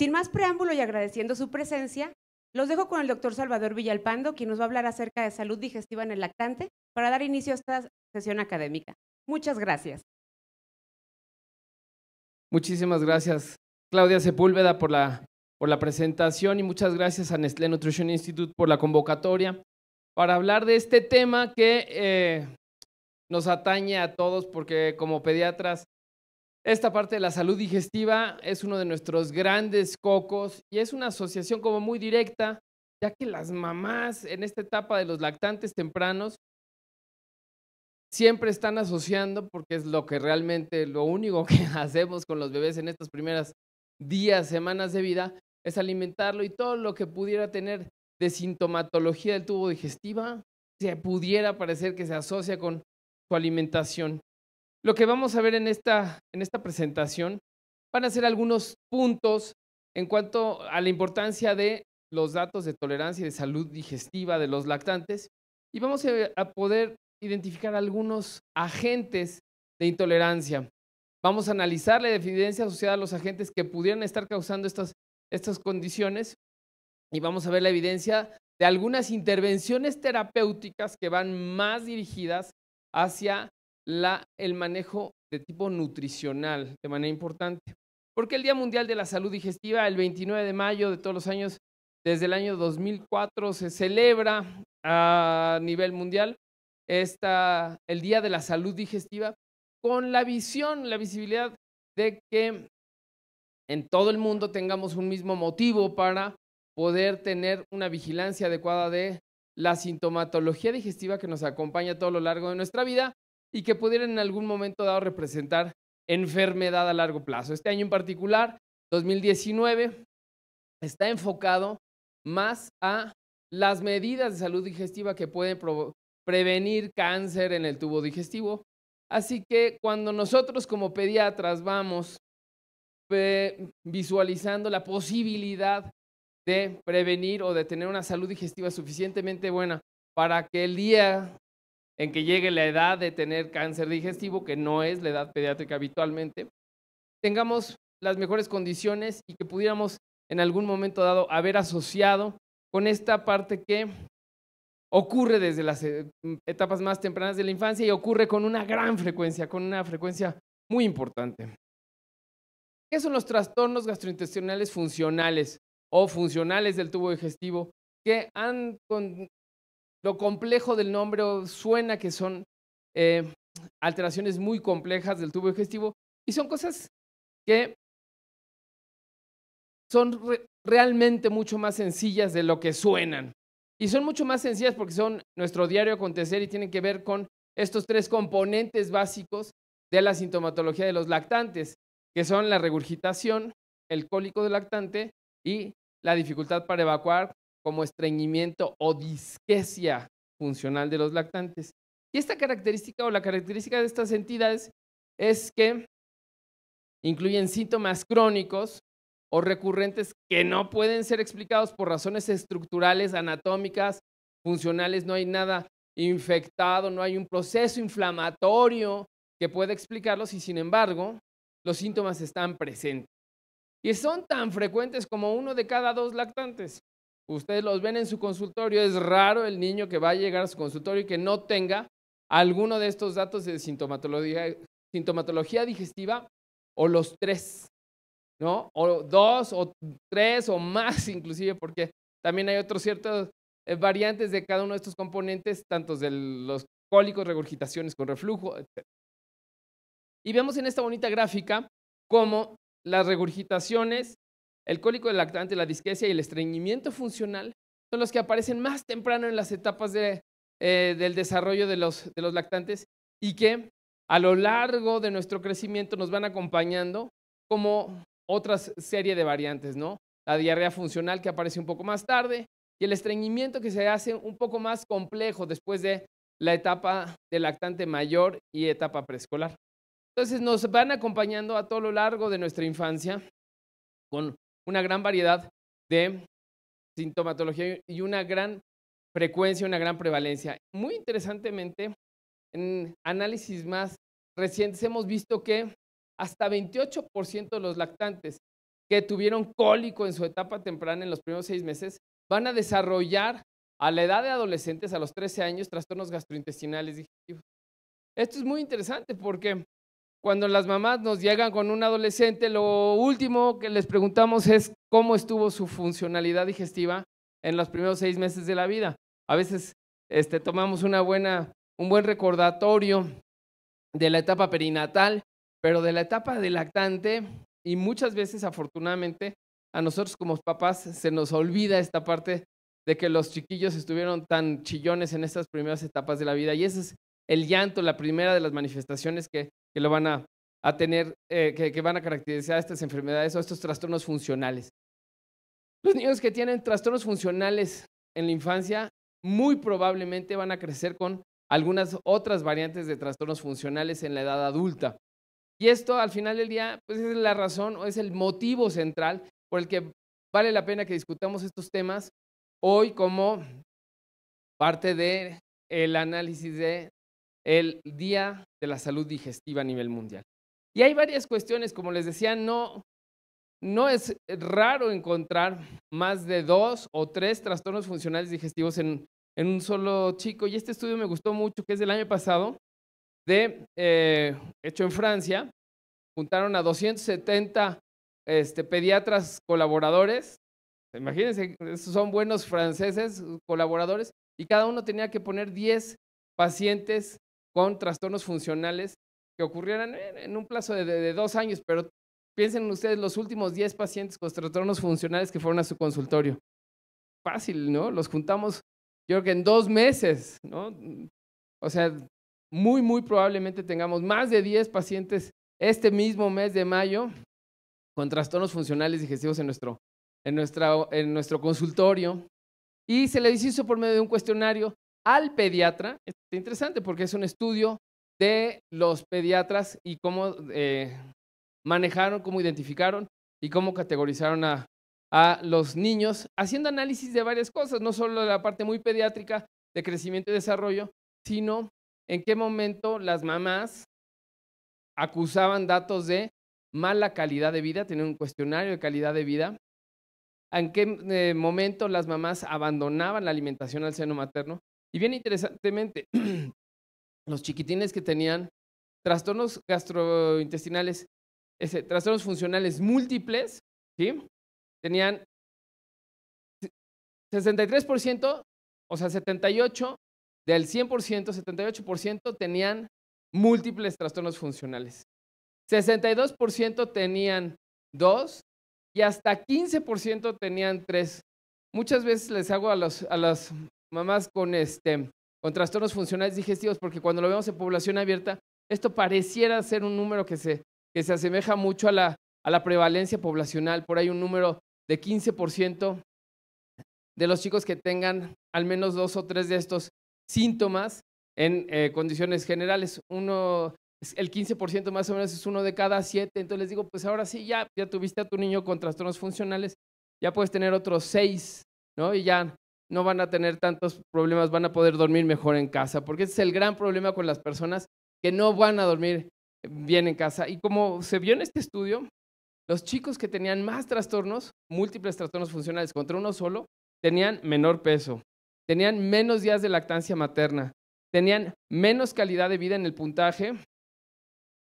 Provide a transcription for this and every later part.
Sin más preámbulo y agradeciendo su presencia, los dejo con el doctor Salvador Villalpando, quien nos va a hablar acerca de salud digestiva en el lactante para dar inicio a esta sesión académica. Muchas gracias. Muchísimas gracias, Claudia Sepúlveda, por la, presentación y muchas gracias a Nestlé Nutrition Institute por la convocatoria para hablar de este tema que eh, nos atañe a todos porque como pediatras esta parte de la salud digestiva es uno de nuestros grandes cocos y es una asociación como muy directa, ya que las mamás en esta etapa de los lactantes tempranos siempre están asociando, porque es lo que realmente, lo único que hacemos con los bebés en estos primeros días, semanas de vida, es alimentarlo y todo lo que pudiera tener de sintomatología del tubo digestiva, se pudiera parecer que se asocia con su alimentación. Lo que vamos a ver en esta, en esta presentación van a ser algunos puntos en cuanto a la importancia de los datos de tolerancia y de salud digestiva de los lactantes y vamos a poder identificar algunos agentes de intolerancia. Vamos a analizar la evidencia asociada a los agentes que pudieran estar causando estas, estas condiciones y vamos a ver la evidencia de algunas intervenciones terapéuticas que van más dirigidas hacia el manejo de tipo nutricional de manera importante. Porque el Día Mundial de la Salud Digestiva, el 29 de mayo de todos los años, desde el año 2004, se celebra a nivel mundial el Día de la Salud Digestiva con la visión, la visibilidad de que en todo el mundo tengamos un mismo motivo para poder tener una vigilancia adecuada de la sintomatología digestiva que nos acompaña a todo lo largo de nuestra vida y que pudieran en algún momento dado representar enfermedad a largo plazo. Este año en particular, 2019, está enfocado más a las medidas de salud digestiva que pueden prevenir cáncer en el tubo digestivo. Así que cuando nosotros como pediatras vamos visualizando la posibilidad de prevenir o de tener una salud digestiva suficientemente buena para que el día en que llegue la edad de tener cáncer digestivo, que no es la edad pediátrica habitualmente, tengamos las mejores condiciones y que pudiéramos en algún momento dado haber asociado con esta parte que ocurre desde las eh, etapas más tempranas de la infancia y ocurre con una gran frecuencia, con una frecuencia muy importante. ¿Qué son los trastornos gastrointestinales funcionales o funcionales del tubo digestivo que han lo complejo del nombre suena que son eh, alteraciones muy complejas del tubo digestivo y son cosas que son realmente mucho más sencillas de lo que suenan. Y son mucho más sencillas porque son nuestro diario acontecer y tienen que ver con estos tres componentes básicos de la sintomatología de los lactantes, que son la regurgitación, el cólico del lactante y la dificultad para evacuar como estreñimiento o disquesia funcional de los lactantes. Y esta característica o la característica de estas entidades es que incluyen síntomas crónicos o recurrentes que no pueden ser explicados por razones estructurales, anatómicas, funcionales, no hay nada infectado, no hay un proceso inflamatorio que pueda explicarlos y sin embargo los síntomas están presentes. Y son tan frecuentes como uno de cada dos lactantes. Ustedes los ven en su consultorio, es raro el niño que va a llegar a su consultorio y que no tenga alguno de estos datos de sintomatología, sintomatología digestiva o los tres, ¿no? O dos o tres o más inclusive, porque también hay otros ciertos eh, variantes de cada uno de estos componentes, tantos de los cólicos, regurgitaciones con reflujo, etc. Y vemos en esta bonita gráfica cómo las regurgitaciones el cólico del lactante, la disquecia y el estreñimiento funcional son los que aparecen más temprano en las etapas eh, del desarrollo de los, de los lactantes y que a lo largo de nuestro crecimiento nos van acompañando como otra serie de variantes, ¿no? La diarrea funcional que aparece un poco más tarde y el estreñimiento que se hace un poco más complejo después de la etapa de lactante mayor y etapa preescolar. Entonces nos van acompañando a todo lo largo de nuestra infancia con una gran variedad de sintomatología y una gran frecuencia, una gran prevalencia. Muy interesantemente, en análisis más recientes hemos visto que hasta 28% de los lactantes que tuvieron cólico en su etapa temprana en los primeros seis meses van a desarrollar a la edad de adolescentes, a los 13 años, trastornos gastrointestinales digestivos. Esto es muy interesante porque cuando las mamás nos llegan con un adolescente, lo último que les preguntamos es cómo estuvo su funcionalidad digestiva en los primeros seis meses de la vida. A veces este, tomamos una buena, un buen recordatorio de la etapa perinatal, pero de la etapa de lactante, y muchas veces, afortunadamente, a nosotros como papás se nos olvida esta parte de que los chiquillos estuvieron tan chillones en estas primeras etapas de la vida. Y ese es el llanto, la primera de las manifestaciones que que lo van a, tener, eh, que, que van a caracterizar estas enfermedades o estos trastornos funcionales. Los niños que tienen trastornos funcionales en la infancia muy probablemente van a crecer con algunas otras variantes de trastornos funcionales en la edad adulta. Y esto al final del día pues es la razón o es el motivo central por el que vale la pena que discutamos estos temas hoy como parte del el análisis de el Día de la Salud Digestiva a nivel mundial. Y hay varias cuestiones, como les decía, no, no es raro encontrar más de dos o tres trastornos funcionales digestivos en, un solo chico. Y este estudio me gustó mucho, que es del año pasado, de, eh, hecho en Francia. Juntaron a 270 este, pediatras colaboradores. Imagínense, son buenos franceses colaboradores. Y cada uno tenía que poner 10 pacientes con trastornos funcionales que ocurrieran en un plazo de, dos años, pero piensen ustedes los últimos 10 pacientes con trastornos funcionales que fueron a su consultorio. Fácil, ¿no? Los juntamos, yo creo que en dos meses, ¿no? Mm, o sea, muy, muy probablemente tengamos más de 10 pacientes este mismo mes de mayo con trastornos funcionales digestivos en nuestro, en, nuestra, en nuestro consultorio. Y se les hizo por medio de un cuestionario al pediatra. es interesante porque es un estudio de los pediatras y cómo eh, manejaron, cómo identificaron y cómo categorizaron a, los niños, haciendo análisis de varias cosas, no solo de la parte muy pediátrica de crecimiento y desarrollo, sino en qué momento las mamás acusaban datos de mala calidad de vida, tenían un cuestionario de calidad de vida, en qué eh, momento las mamás abandonaban la alimentación al seno materno y bien interesantemente, los chiquitines que tenían trastornos gastrointestinales, trastornos funcionales múltiples, ¿sí? tenían 63%, o sea, 78, del 100%, 78% tenían múltiples trastornos funcionales. 62% tenían dos y hasta 15% tenían tres. Muchas veces les hago a los, a los mamás con, este, con trastornos funcionales digestivos, porque cuando lo vemos en población abierta, esto pareciera ser un número que se, que se asemeja mucho a la, a la prevalencia poblacional. Por ahí un número de 15% de los chicos que tengan al menos dos o tres de estos síntomas en eh, condiciones generales. Uno, el 15% más o menos es uno de cada siete. Entonces les digo, pues ahora sí, ya, ya tuviste a tu niño con trastornos funcionales, ya puedes tener otros seis, ¿no? Y ya no van a tener tantos problemas, van a poder dormir mejor en casa, porque ese es el gran problema con las personas que no van a dormir bien en casa. Y como se vio en este estudio, los chicos que tenían más trastornos, múltiples trastornos funcionales contra uno solo, tenían menor peso, tenían menos días de lactancia materna, tenían menos calidad de vida en el puntaje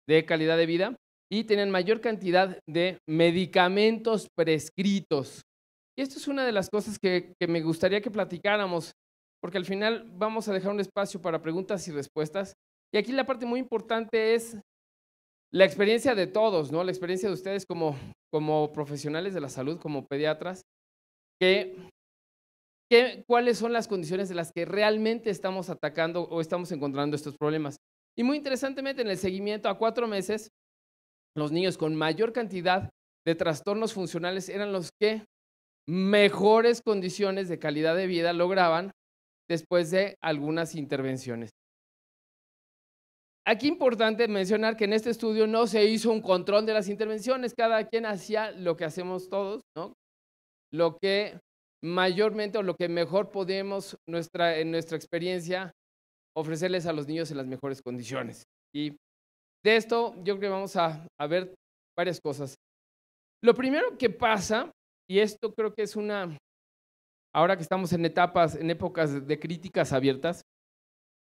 de calidad de vida y tenían mayor cantidad de medicamentos prescritos. Y esto es una de las cosas que, me gustaría que platicáramos, porque al final vamos a dejar un espacio para preguntas y respuestas. Y aquí la parte muy importante es la experiencia de todos, ¿no? La experiencia de ustedes como, profesionales de la salud, como pediatras, que, que, cuáles son las condiciones de las que realmente estamos atacando o estamos encontrando estos problemas. Y muy interesantemente, en el seguimiento a cuatro meses, los niños con mayor cantidad de trastornos funcionales eran los que mejores condiciones de calidad de vida lograban después de algunas intervenciones. Aquí importante mencionar que en este estudio no se hizo un control de las intervenciones, cada quien hacía lo que hacemos todos, Lo que mayormente o lo que mejor podemos nuestra, en nuestra experiencia ofrecerles a los niños en las mejores condiciones. Y de esto yo creo que vamos a, a ver varias cosas. Lo primero que pasa y esto creo que es una, ahora que estamos en etapas, en épocas de críticas abiertas,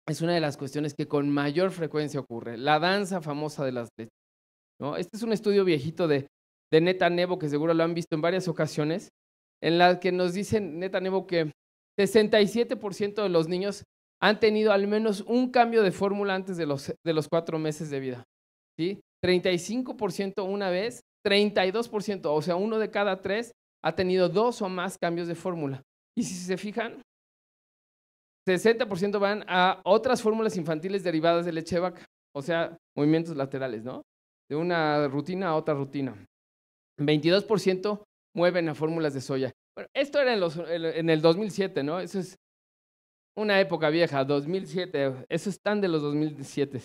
es una de las cuestiones que con mayor frecuencia ocurre, la danza famosa de las letras. ¿no? Este es un estudio viejito de, de Neta Nebo, que seguro lo han visto en varias ocasiones, en la que nos dicen, Neta Nebo, que 67% de los niños han tenido al menos un cambio de fórmula antes de los, de los cuatro meses de vida. ¿sí? 35% una vez, 32%, o sea, uno de cada tres ha tenido dos o más cambios de fórmula. Y si se fijan, 60% van a otras fórmulas infantiles derivadas de leche o sea, movimientos laterales, ¿no? De una rutina a otra rutina. 22% mueven a fórmulas de soya. Bueno, esto era en, el 2007, ¿no? Eso es una época vieja, 2007. Eso es tan de los 2007.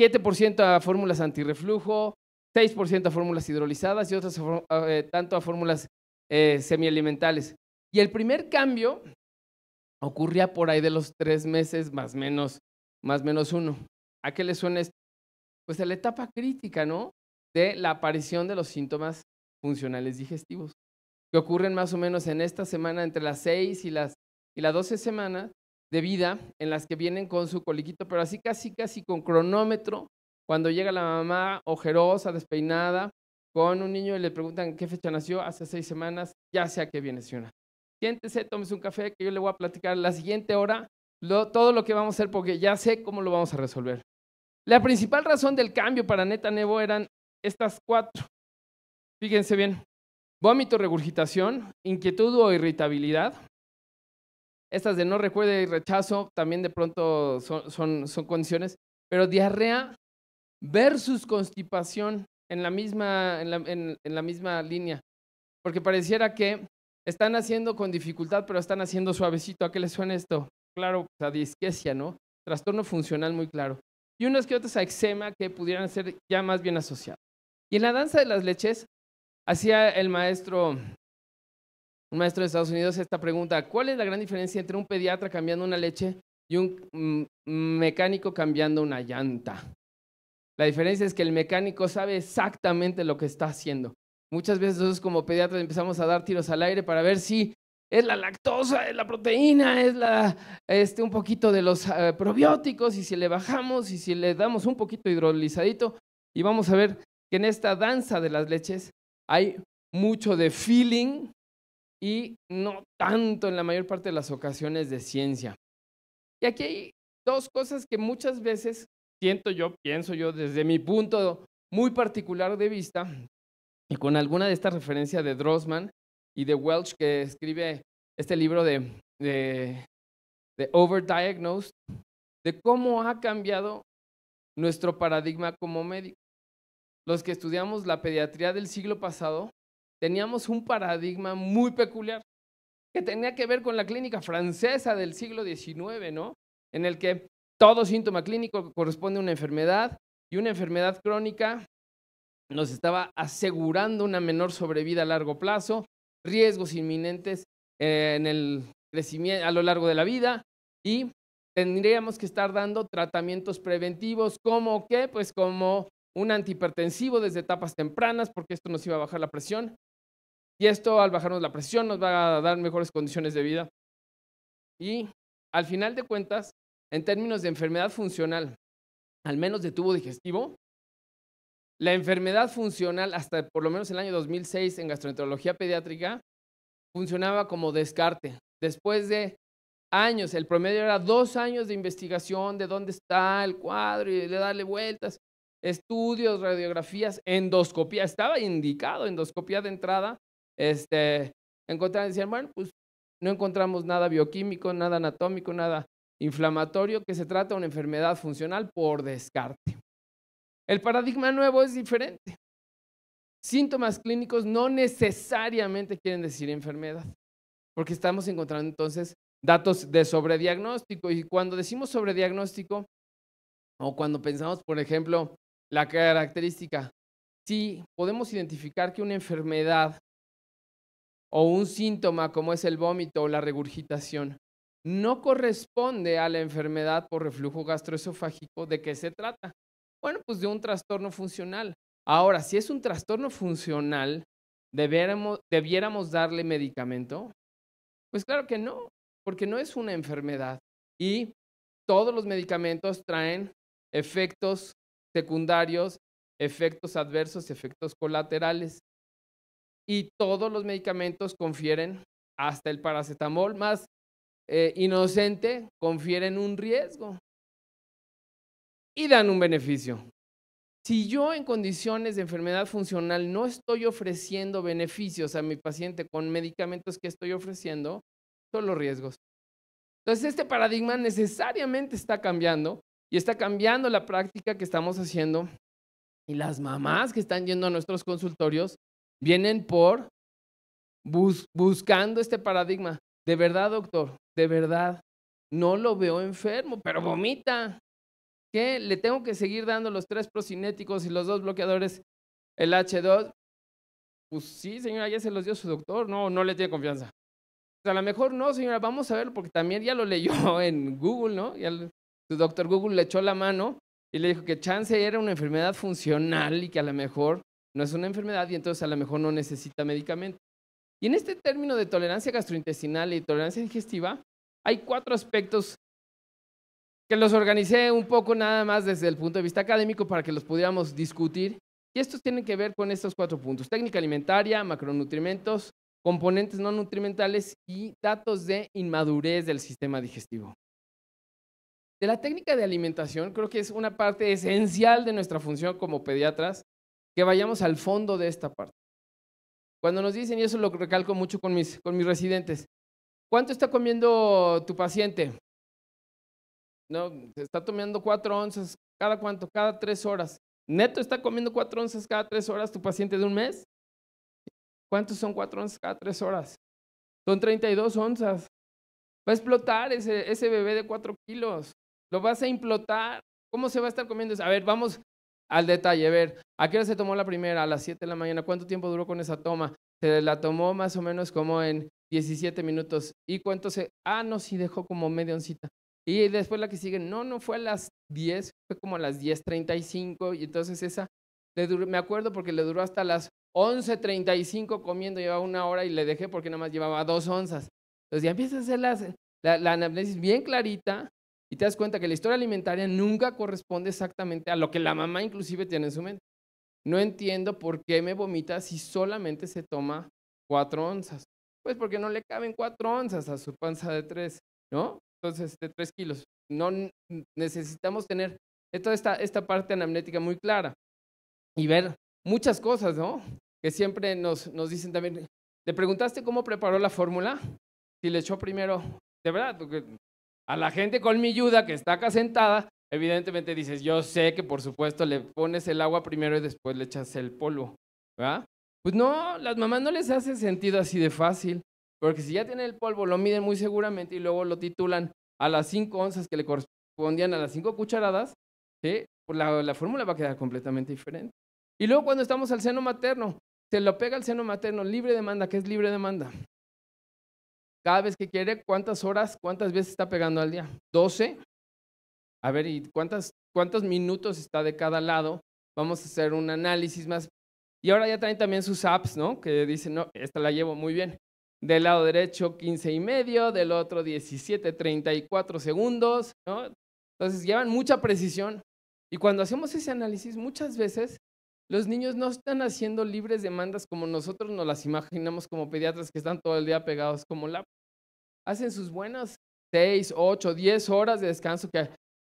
7% a fórmulas antirreflujo, 6% a fórmulas hidrolizadas y otras eh, tanto a fórmulas semi eh, semialimentales. Y el primer cambio ocurría por ahí de los tres meses más menos, más menos uno. ¿A qué le suena esto? Pues a la etapa crítica, ¿no? De la aparición de los síntomas funcionales digestivos, que ocurren más o menos en esta semana entre las seis y las, y las semanas de vida, en las que vienen con su coliquito, pero así casi, casi con cronómetro, cuando llega la mamá ojerosa, despeinada, con un niño y le preguntan qué fecha nació, hace seis semanas, ya sea que viene, si una. Siéntese, tómese un café que yo le voy a platicar la siguiente hora lo, todo lo que vamos a hacer porque ya sé cómo lo vamos a resolver. La principal razón del cambio para Neta Nebo eran estas cuatro. Fíjense bien. Vómito, regurgitación, inquietud o irritabilidad. Estas de no recuerde y rechazo también de pronto son, son condiciones. Pero diarrea versus constipación en la misma, línea, porque pareciera que están haciendo con dificultad, pero están haciendo suavecito. ¿A qué les suena esto? Claro, pues, a ¿no? Trastorno funcional muy claro. Y unos que otros a eczema que pudieran ser ya más bien asociados. Y en la danza de las leches, hacía el maestro, un maestro de Estados Unidos, esta pregunta: ¿Cuál es la gran diferencia entre un pediatra cambiando una leche y un mm, mecánico cambiando una llanta? La diferencia es que el mecánico sabe exactamente lo que está haciendo. Muchas veces nosotros como pediatras empezamos a dar tiros al aire para ver si es la lactosa, es la proteína, es la, este, un poquito de los eh, probióticos y si le bajamos y si le damos un poquito hidrolizadito. Y vamos a ver que en esta danza de las leches hay mucho de feeling y no tanto en la mayor parte de las ocasiones de ciencia. Y aquí hay dos cosas que muchas veces siento yo, pienso yo desde mi punto muy particular de vista y con alguna de estas referencias de Drossman y de Welch que escribe este libro de, de, de Overdiagnosed, de cómo ha cambiado nuestro paradigma como médico. Los que estudiamos la pediatría del siglo pasado teníamos un paradigma muy peculiar que tenía que ver con la clínica francesa del siglo XIX, ¿no? En el que todo síntoma clínico corresponde a una enfermedad y una enfermedad crónica nos estaba asegurando una menor sobrevida a largo plazo, riesgos inminentes eh, en el a lo largo de la vida y tendríamos que estar dando tratamientos preventivos como qué, pues como un antihipertensivo desde etapas tempranas porque esto nos iba a bajar la presión y esto al bajarnos la presión nos va a dar mejores condiciones de vida. Y al final de cuentas, en términos de enfermedad funcional, al menos de tubo digestivo, la enfermedad funcional hasta por lo menos el año 2006 en gastroenterología pediátrica funcionaba como descarte. Después de años, el promedio era dos años de investigación de dónde está el cuadro y de darle vueltas, estudios, radiografías, endoscopía. Estaba indicado endoscopía de entrada. Este, encontraron, decían, bueno, pues no encontramos nada bioquímico, nada anatómico, nada inflamatorio que se trata de una enfermedad funcional por descarte. El paradigma nuevo es diferente. Síntomas clínicos no necesariamente quieren decir enfermedad, porque estamos encontrando entonces datos de sobrediagnóstico y cuando decimos sobrediagnóstico o cuando pensamos, por ejemplo, la característica, si podemos identificar que una enfermedad o un síntoma como es el vómito o la regurgitación no corresponde a la enfermedad por reflujo gastroesofágico de qué se trata. Bueno, pues de un trastorno funcional. Ahora, si es un trastorno funcional, ¿debiéramos, debiéramos darle medicamento? Pues claro que no, porque no es una enfermedad. Y todos los medicamentos traen efectos secundarios, efectos adversos, efectos colaterales. Y todos los medicamentos confieren hasta el paracetamol, más eh, inocente confieren un riesgo y dan un beneficio. Si yo en condiciones de enfermedad funcional no estoy ofreciendo beneficios a mi paciente con medicamentos que estoy ofreciendo, son los riesgos. Entonces este paradigma necesariamente está cambiando y está cambiando la práctica que estamos haciendo y las mamás que están yendo a nuestros consultorios vienen por buscando este paradigma. De verdad, doctor, de verdad, no lo veo enfermo, pero vomita. ¿Qué? Le tengo que seguir dando los tres procinéticos y los dos bloqueadores, el H2. Pues sí, señora, ya se los dio su doctor. No, no le tiene confianza. a lo mejor no, señora, vamos a verlo, porque también ya lo leyó en Google, ¿no? su doctor Google le echó la mano y le dijo que chance era una enfermedad funcional y que a lo mejor no es una enfermedad y entonces a lo mejor no necesita medicamento. Y en este término de tolerancia gastrointestinal y tolerancia digestiva, hay cuatro aspectos que los organicé un poco nada más desde el punto de vista académico para que los pudiéramos discutir. Y estos tienen que ver con estos cuatro puntos. Técnica alimentaria, macronutrimentos, componentes no nutrimentales y datos de inmadurez del sistema digestivo. De la técnica de alimentación, creo que es una parte esencial de nuestra función como pediatras, que vayamos al fondo de esta parte. Cuando nos dicen, y eso lo recalco mucho con mis, con mis residentes, ¿Cuánto está comiendo tu paciente? No, se está tomando cuatro onzas cada cuánto, cada tres horas. Neto está comiendo cuatro onzas cada tres horas tu paciente de un mes. ¿Cuántos son cuatro onzas cada tres horas? Son 32 onzas. Va a explotar ese, bebé de cuatro kilos. Lo vas a implotar. ¿Cómo se va a estar comiendo? A ver, vamos al detalle. A ver, ¿a qué hora se tomó la primera? A las 7 de la mañana. ¿Cuánto tiempo duró con esa toma? Se la tomó más o menos como en 17 minutos. ¿Y cuánto se.? Ah, no, sí, dejó como media oncita. Y después la que sigue, no, no fue a las 10, fue como a las 10.35. Y entonces esa, le me acuerdo porque le duró hasta las 11.35 comiendo, llevaba una hora y le dejé porque nada más llevaba dos onzas. Entonces ya empiezas a hacer la, la anamnesis bien clarita y te das cuenta que la historia alimentaria nunca corresponde exactamente a lo que la mamá inclusive tiene en su mente. No entiendo por qué me vomita si solamente se toma cuatro onzas. Pues porque no le caben cuatro onzas a su panza de tres, ¿no? Entonces, de tres kilos. No necesitamos tener toda esta, esta parte anamnética muy clara y ver muchas cosas, ¿no? Que siempre nos, nos dicen también, ¿Te preguntaste cómo preparó la fórmula? Si le echó primero, de verdad, a la gente con mi ayuda que está acá sentada, evidentemente dices, yo sé que por supuesto le pones el agua primero y después le echas el polvo, ¿verdad? Pues no, las mamás no les hace sentido así de fácil, porque si ya tienen el polvo, lo miden muy seguramente y luego lo titulan a las 5 onzas que le correspondían a las 5 cucharadas, que pues la, la fórmula va a quedar completamente diferente. Y luego cuando estamos al seno materno, se lo pega al seno materno, libre demanda, ¿qué es libre demanda? Cada vez que quiere, ¿cuántas horas, cuántas veces está pegando al día? 12. A ver, ¿y cuántas, cuántos minutos está de cada lado? Vamos a hacer un análisis más y ahora ya traen también sus apps, ¿no? Que dicen, no, esta la llevo muy bien. Del lado derecho 15 y medio, del otro 17, 34 segundos, ¿no? Entonces llevan mucha precisión. Y cuando hacemos ese análisis, muchas veces los niños no están haciendo libres demandas como nosotros nos las imaginamos como pediatras que están todo el día pegados como la... Hacen sus buenas 6, 8, 10 horas de descanso que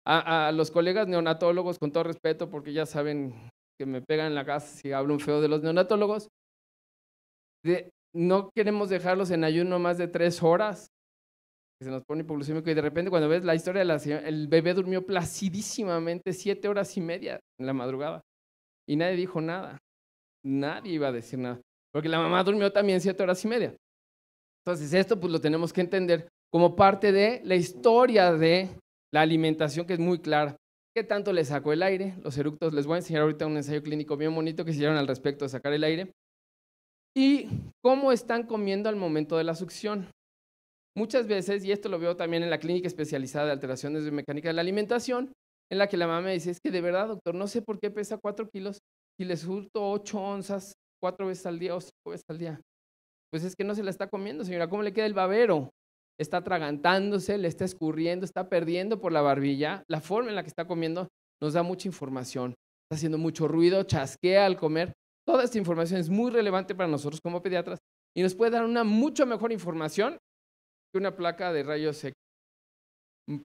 a, a, los colegas neonatólogos, con todo respeto, porque ya saben que me pegan en la casa si hablo un feo de los neonatólogos, de, no queremos dejarlos en ayuno más de tres horas, que se nos pone hipoglucémico y de repente cuando ves la historia la el bebé durmió placidísimamente siete horas y media en la madrugada y nadie dijo nada, nadie iba a decir nada, porque la mamá durmió también siete horas y media. Entonces esto pues lo tenemos que entender como parte de la historia de la alimentación que es muy clara. ¿Qué tanto le sacó el aire? Los eructos, les voy a enseñar ahorita un ensayo clínico bien bonito que hicieron al respecto de sacar el aire. ¿Y cómo están comiendo al momento de la succión? Muchas veces, y esto lo veo también en la clínica especializada de alteraciones de mecánica de la alimentación, en la que la mamá me dice, es que de verdad, doctor, no sé por qué pesa 4 kilos y le surto 8 onzas 4 veces al día o 5 veces al día. Pues es que no se la está comiendo, señora, ¿cómo le queda el babero? está atragantándose, le está escurriendo, está perdiendo por la barbilla. La forma en la que está comiendo nos da mucha información. Está haciendo mucho ruido, chasquea al comer. Toda esta información es muy relevante para nosotros como pediatras y nos puede dar una mucho mejor información que una placa de rayos X.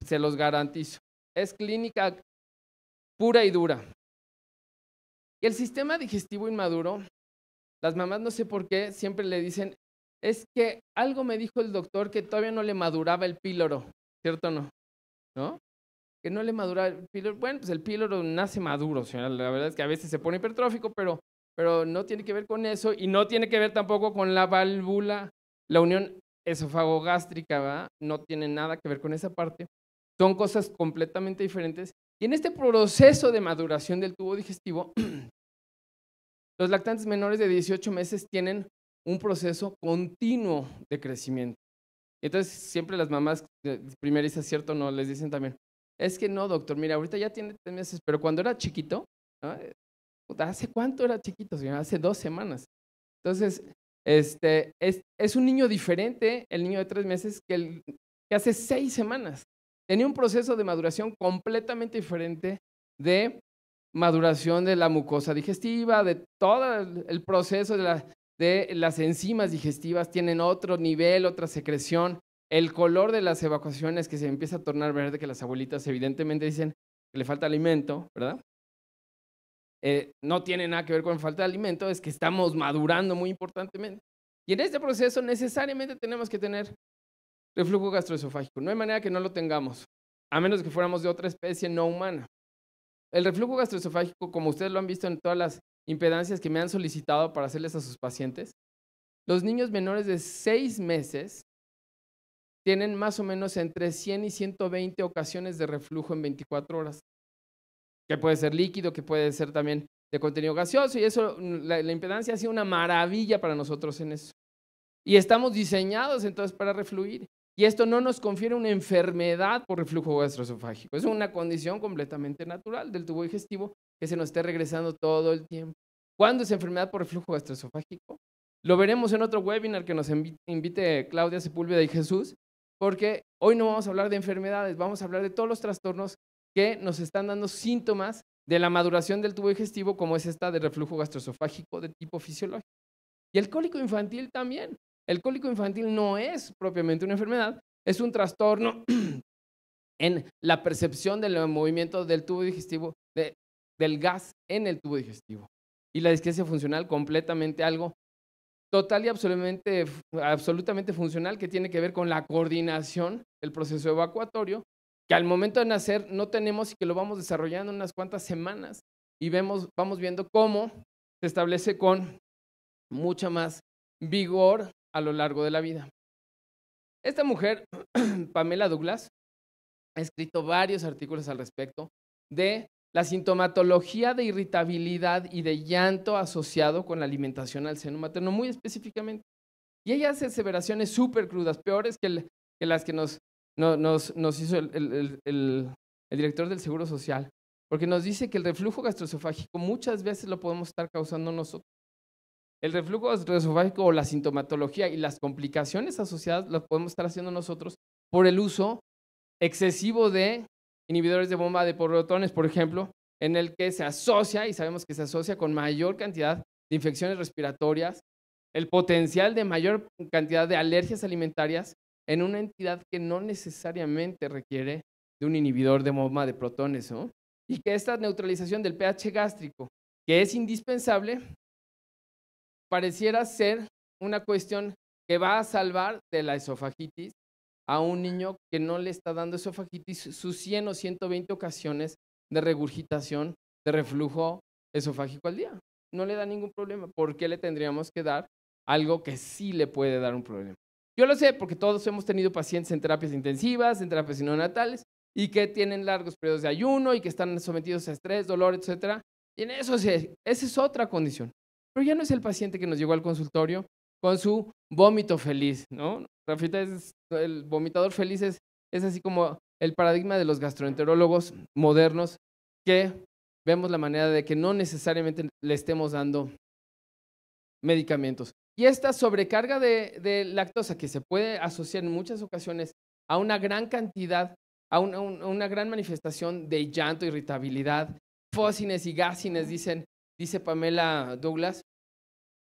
Se los garantizo. Es clínica pura y dura. Y el sistema digestivo inmaduro, las mamás no sé por qué siempre le dicen es que algo me dijo el doctor que todavía no le maduraba el píloro, ¿cierto o no? ¿No? Que no le madura el píloro. Bueno, pues el píloro nace maduro, sea, La verdad es que a veces se pone hipertrófico, pero, pero no tiene que ver con eso y no tiene que ver tampoco con la válvula, la unión esofagogástrica, va No tiene nada que ver con esa parte. Son cosas completamente diferentes. Y en este proceso de maduración del tubo digestivo, los lactantes menores de 18 meses tienen un proceso continuo de crecimiento. Entonces, siempre las mamás primerizas, ¿cierto? No, les dicen también, es que no, doctor, mira, ahorita ya tiene tres meses, pero cuando era chiquito, eh, ¿hace cuánto era chiquito, Hace dos semanas. Entonces, este, es, es un niño diferente, el niño de tres meses, que, el, que hace seis semanas. Tenía un proceso de maduración completamente diferente de maduración de la mucosa digestiva, de todo el proceso de la de las enzimas digestivas tienen otro nivel, otra secreción. El color de las evacuaciones que se empieza a tornar verde, que las abuelitas evidentemente dicen que le falta alimento, ¿verdad? Eh, no tiene nada que ver con falta de alimento, es que estamos madurando muy importantemente. Y en este proceso necesariamente tenemos que tener reflujo gastroesofágico. No hay manera que no lo tengamos, a menos que fuéramos de otra especie no humana. El reflujo gastroesofágico, como ustedes lo han visto en todas las impedancias que me han solicitado para hacerles a sus pacientes, los niños menores de 6 meses tienen más o menos entre 100 y 120 ocasiones de reflujo en 24 horas, que puede ser líquido, que puede ser también de contenido gaseoso, y eso, mm, la, la impedancia ha sido una maravilla para nosotros en eso. Y estamos diseñados entonces para refluir. Y esto no nos confiere una enfermedad por reflujo gastroesofágico. Es una condición completamente natural del tubo digestivo que se nos esté regresando todo el tiempo. ¿Cuándo es enfermedad por reflujo gastroesofágico? Lo veremos en otro webinar que nos invite Claudia Sepúlveda y Jesús, porque hoy no vamos a hablar de enfermedades, vamos a hablar de todos los trastornos que nos están dando síntomas de la maduración del tubo digestivo, como es esta de reflujo gastroesofágico de tipo fisiológico. Y el cólico infantil también. El cólico infantil no es propiamente una enfermedad, es un trastorno en la percepción del movimiento del tubo digestivo del gas en el tubo digestivo. Y la disquecia funcional completamente algo total y absolutamente, absolutamente funcional que tiene que ver con la coordinación del proceso evacuatorio, que al momento de nacer no tenemos y que lo vamos desarrollando unas cuantas semanas y vemos, vamos viendo cómo se establece con mucha más vigor a lo largo de la vida. Esta mujer, Pamela Douglas, ha escrito varios artículos al respecto de la sintomatología de irritabilidad y de llanto asociado con la alimentación al seno materno, muy específicamente. Y ella hace aseveraciones súper crudas, peores que, las que nos, nos, hizo el, el, director del Seguro Social, porque nos dice que el reflujo gastroesofágico muchas veces lo podemos estar causando nosotros. El reflujo gastroesofágico o la sintomatología y las complicaciones asociadas las podemos estar haciendo nosotros por el uso excesivo de inhibidores de bomba de protones, por ejemplo, en el que se asocia, y sabemos que se asocia con mayor cantidad de infecciones respiratorias, el potencial de mayor cantidad de alergias alimentarias en una entidad que no necesariamente requiere de un inhibidor de bomba de protones, ¿no? Y que esta neutralización del pH gástrico, que es indispensable, pareciera ser una cuestión que va a salvar de la esofagitis a un niño que no le está dando esofagitis sus 100 o 120 ocasiones de regurgitación, de reflujo esofágico al día. No le da ningún problema. ¿Por qué le tendríamos que dar algo que sí le puede dar un problema? Yo lo sé porque todos hemos tenido pacientes en terapias intensivas, en terapias neonatales, y que tienen largos periodos de ayuno y que están sometidos a estrés, dolor, etcétera, Y en eso, se, esa es otra condición. Pero ya no es el paciente que nos llegó al consultorio con su vómito feliz, ¿no? Rafita es el vomitador feliz es, así como el paradigma de los gastroenterólogos modernos que vemos la manera de que no necesariamente le estemos dando medicamentos. Y esta sobrecarga de, lactosa que se puede asociar en muchas ocasiones a una gran cantidad, a una, gran manifestación de llanto, irritabilidad, fósines y gásines, dicen, dice Pamela Douglas,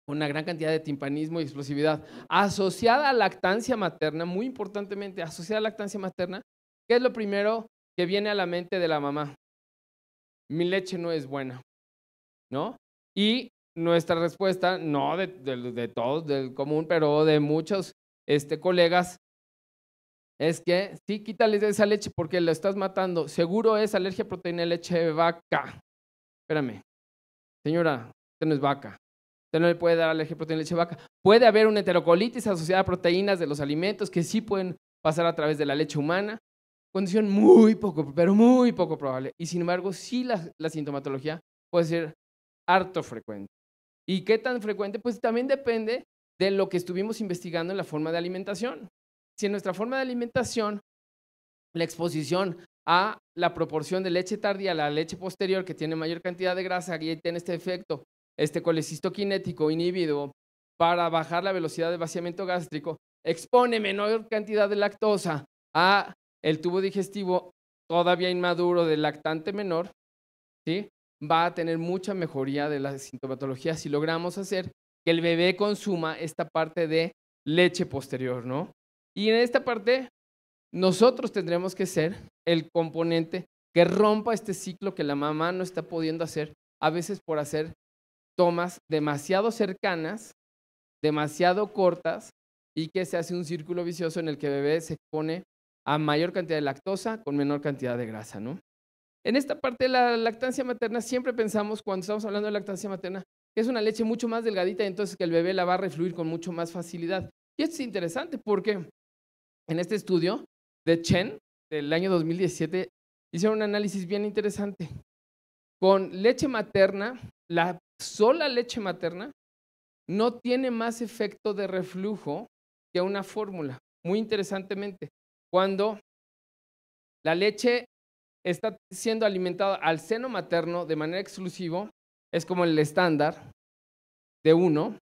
una gran cantidad de timpanismo y explosividad, asociada a lactancia materna, muy importantemente, asociada a lactancia materna, ¿qué es lo primero que viene a la mente de la mamá? Mi leche no es buena, ¿no? Y nuestra respuesta, no de, todos, del común, pero de muchos este, colegas, es que sí, quítale esa leche porque la estás matando. Seguro es alergia a proteína de leche vaca. Espérame, señora, usted no es vaca no le puede dar alergia a proteína de leche vaca. Puede haber una heterocolitis asociada a proteínas de los alimentos que sí pueden pasar a través de la leche humana. Condición muy poco, pero muy poco probable. Y sin embargo, sí la, la sintomatología puede ser harto frecuente. ¿Y qué tan frecuente? Pues también depende de lo que estuvimos investigando en la forma de alimentación. Si en nuestra forma de alimentación, la exposición a la proporción de leche tardía a la leche posterior, que tiene mayor cantidad de grasa, y tiene este efecto este colecisto cinético inhibido para bajar la velocidad de vaciamiento gástrico, expone menor cantidad de lactosa a el tubo digestivo todavía inmaduro del lactante menor, ¿sí? va a tener mucha mejoría de la sintomatología si logramos hacer que el bebé consuma esta parte de leche posterior, ¿no? Y en esta parte, nosotros tendremos que ser el componente que rompa este ciclo que la mamá no está pudiendo hacer, a veces por hacer tomas demasiado cercanas, demasiado cortas y que se hace un círculo vicioso en el que el bebé se expone a mayor cantidad de lactosa con menor cantidad de grasa, ¿no? En esta parte de la lactancia materna siempre pensamos cuando estamos hablando de lactancia materna que es una leche mucho más delgadita y entonces que el bebé la va a refluir con mucho más facilidad. Y esto es interesante porque en este estudio de Chen del año 2017 hicieron un análisis bien interesante. Con leche materna la sola leche materna no tiene más efecto de reflujo que una fórmula. Muy interesantemente, cuando la leche está siendo alimentada al seno materno de manera exclusiva, es como el estándar de uno,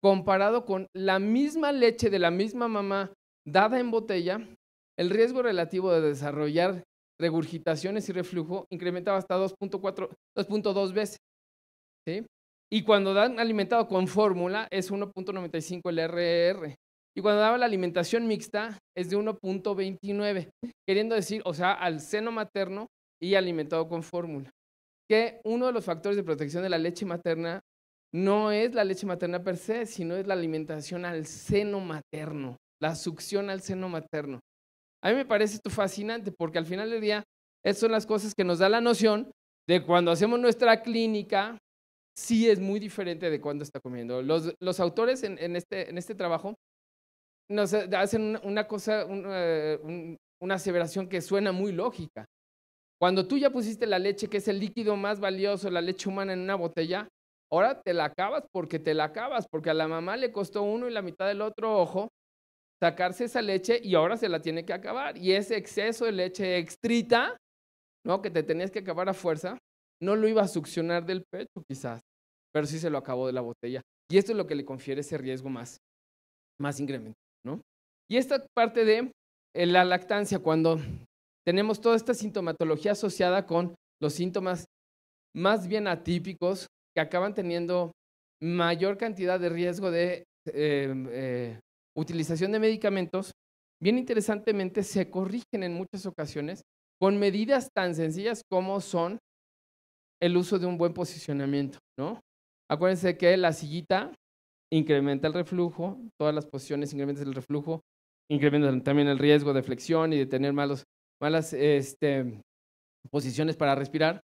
comparado con la misma leche de la misma mamá dada en botella, el riesgo relativo de desarrollar regurgitaciones y reflujo incrementaba hasta 2.2 veces. Y cuando dan alimentado con fórmula es 1.95 el RR. Y cuando daba la alimentación mixta es de 1.29, queriendo decir, o sea, al seno materno y alimentado con fórmula. Que uno de los factores de protección de la leche materna no es la leche materna per se, sino es la alimentación al seno materno, la succión al seno materno. A mí me parece esto fascinante porque al final del día, estas son las cosas que nos da la noción de cuando hacemos nuestra clínica, sí es muy diferente de cuando está comiendo. Los, autores en, este, en este trabajo nos hacen una, cosa, eh, una aseveración que suena muy lógica. Cuando tú ya pusiste la leche, que es el líquido más valioso, la leche humana en una botella, ahora te la acabas porque te la acabas, porque a la mamá le costó uno y la mitad del otro ojo sacarse esa leche y ahora se la tiene que acabar. Y ese exceso de leche extrita, ¿no? Que te tenías que acabar a fuerza, no lo iba a succionar del pecho quizás, pero sí se lo acabó de la botella. Y esto es lo que le confiere ese riesgo más, más incrementado, Y esta parte de eh, la lactancia, cuando tenemos toda esta sintomatología asociada con los síntomas más bien atípicos que acaban teniendo mayor cantidad de riesgo de em, eh, utilización de medicamentos, bien interesantemente se corrigen en muchas ocasiones con medidas tan sencillas como son el uso de un buen posicionamiento, ¿no? Acuérdense que la sillita incrementa el reflujo, todas las posiciones incrementan el reflujo, incrementan también el riesgo de flexión y de tener malos, malas este, posiciones para respirar.